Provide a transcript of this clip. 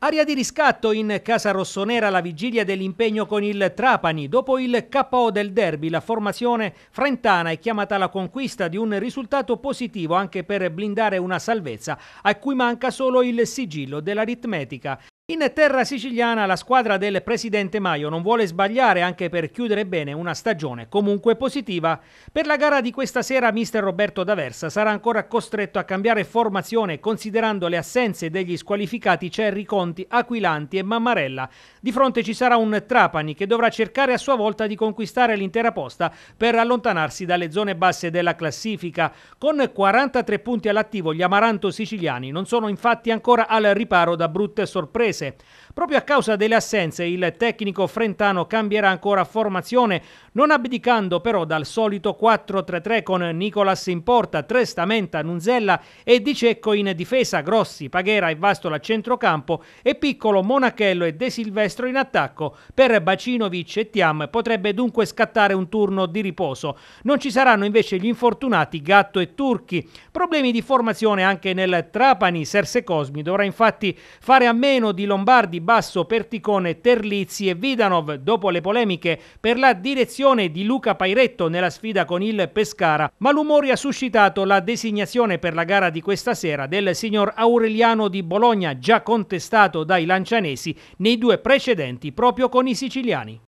Aria di riscatto in Casa Rossonera alla vigilia dell'impegno con il Trapani. Dopo il KO del derby, la formazione frentana è chiamata alla conquista di un risultato positivo anche per blindare una salvezza a cui manca solo il sigillo dell'aritmetica. In terra siciliana la squadra del presidente Maio non vuole sbagliare anche per chiudere bene una stagione comunque positiva. Per la gara di questa sera mister Roberto D'Aversa sarà ancora costretto a cambiare formazione considerando le assenze degli squalificati Cerri Conti, Aquilanti e Mammarella. Di fronte ci sarà un Trapani che dovrà cercare a sua volta di conquistare l'intera posta per allontanarsi dalle zone basse della classifica. Con 43 punti all'attivo gli Amaranto siciliani non sono infatti ancora al riparo da brutte sorprese Cremonese. Proprio a causa delle assenze il tecnico frentano cambierà ancora formazione, non abdicando però dal solito 4-3-3 con Nicolas in porta, Trestamenta, Nunzella e Di Cecco in difesa, Grossi, Paghera e Vastola a centrocampo e Piccolo, Monachello e De Silvestro in attacco. Per Bacinovic e Tiam potrebbe dunque scattare un turno di riposo. Non ci saranno invece gli infortunati Gatto e Turchi. Problemi di formazione anche nel Trapani, Serse Cosmi dovrà infatti fare a meno di Lombardi, Basso, Perticone, Terlizzi e Vidanov dopo le polemiche per la direzione di Luca Pairetto nella sfida con il Pescara, ma l'umore ha suscitato la designazione per la gara di questa sera del signor Aureliano di Bologna, già contestato dai lancianesi nei due precedenti proprio con i siciliani.